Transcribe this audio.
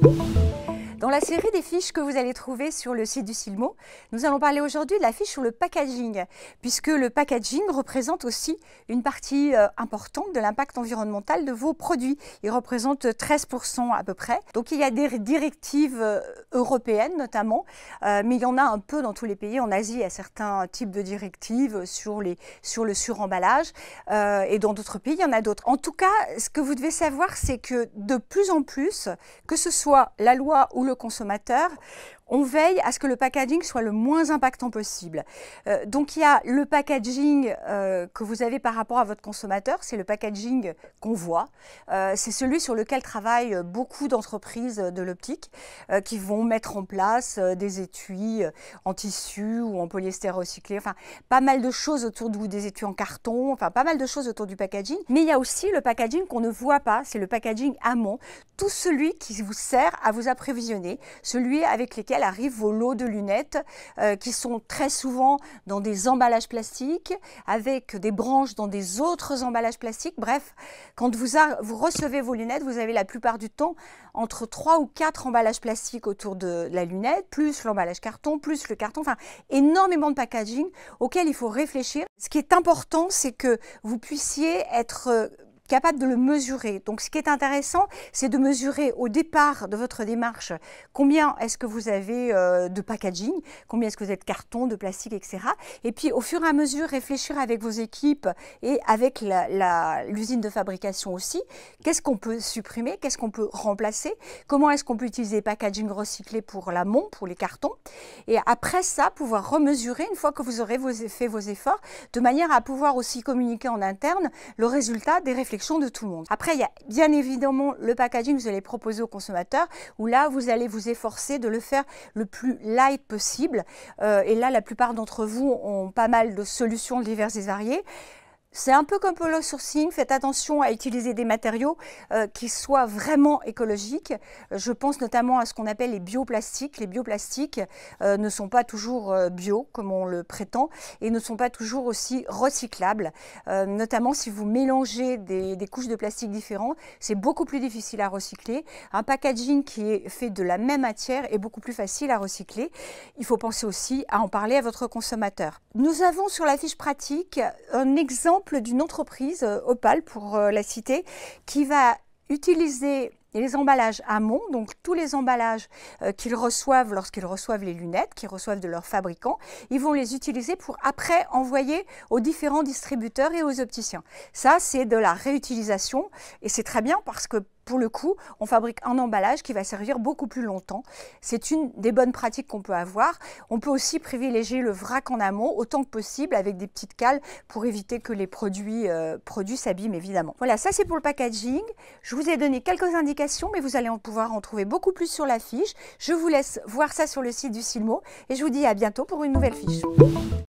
thank you Dans la série des fiches que vous allez trouver sur le site du Silmo, nous allons parler aujourd'hui de la fiche sur le packaging, puisque le packaging représente aussi une partie euh, importante de l'impact environnemental de vos produits. Il représente 13% à peu près. Donc il y a des directives euh, européennes notamment, euh, mais il y en a un peu dans tous les pays. En Asie, il y a certains types de directives sur, les, sur le suremballage, et dans d'autres pays, il y en a d'autres. En tout cas, ce que vous devez savoir, c'est que de plus en plus, que ce soit la loi ou le consommateur on veille à ce que le packaging soit le moins impactant possible. Euh, donc il y a le packaging euh, que vous avez par rapport à votre consommateur, c'est le packaging qu'on voit, euh, c'est celui sur lequel travaillent beaucoup d'entreprises de l'optique qui vont mettre en place des étuis en tissu ou en polyester recyclé, enfin pas mal de choses autour de, vous, des étuis en carton, enfin pas mal de choses autour du packaging. Mais il y a aussi le packaging qu'on ne voit pas, c'est le packaging amont, tout celui qui vous sert à vous approvisionner, celui avec lesquels arrivent vos lots de lunettes euh, qui sont très souvent dans des emballages plastiques, avec des branches dans des autres emballages plastiques. Bref, quand vous, vous recevez vos lunettes, vous avez la plupart du temps entre 3 ou 4 emballages plastiques autour de la lunette, plus l'emballage carton, plus le carton, enfin énormément de packaging auquel il faut réfléchir. Ce qui est important, c'est que vous puissiez être euh, capable de le mesurer. Donc ce qui est intéressant, c'est de mesurer au départ de votre démarche combien est-ce que vous avez euh, de packaging, combien est-ce que vous êtes carton, de plastique, etc. Et puis au fur et à mesure, réfléchir avec vos équipes et avec l'usine de fabrication aussi, qu'est-ce qu'on peut supprimer, qu'est-ce qu'on peut remplacer, comment est-ce qu'on peut utiliser packaging recyclé pour l'amont, pour les cartons. Et après ça, pouvoir remesurer une fois que vous aurez e-, fait vos efforts, de manière à pouvoir aussi communiquer en interne le résultat des réflexions de tout le monde. Après, il y a bien évidemment le packaging que vous allez proposer aux consommateurs, où là, vous allez vous efforcer de le faire le plus light possible. Euh, et là, la plupart d'entre vous ont pas mal de solutions diverses et variées. C'est un peu comme pour le sourcing, faites attention à utiliser des matériaux euh, qui soient vraiment écologiques. Euh, je pense notamment à ce qu'on appelle les bioplastiques. Les bioplastiques euh, ne sont pas toujours bio, comme on le prétend, et ne sont pas toujours aussi recyclables. notamment si vous mélangez des, des couches de plastique différentes, c'est beaucoup plus difficile à recycler. Un packaging qui est fait de la même matière est beaucoup plus facile à recycler. Il faut penser aussi à en parler à votre consommateur. Nous avons sur la fiche pratique un exemple d'une entreprise, euh, Opal pour euh, la cité qui va utiliser les emballages amont, donc tous les emballages euh, qu'ils reçoivent lorsqu'ils reçoivent les lunettes, qu'ils reçoivent de leurs fabricants, ils vont les utiliser pour après envoyer aux différents distributeurs et aux opticiens. Ça, c'est de la réutilisation et c'est très bien parce que pour le coup, on fabrique un emballage qui va servir beaucoup plus longtemps. C'est une des bonnes pratiques qu'on peut avoir. On peut aussi privilégier le vrac en amont autant que possible avec des petites cales pour éviter que les produits euh, produits s'abîment évidemment. Voilà, ça c'est pour le packaging. Je vous ai donné quelques indications, mais vous allez en pouvoir en trouver beaucoup plus sur la fiche. Je vous laisse voir ça sur le site du Silmo et je vous dis à bientôt pour une nouvelle fiche.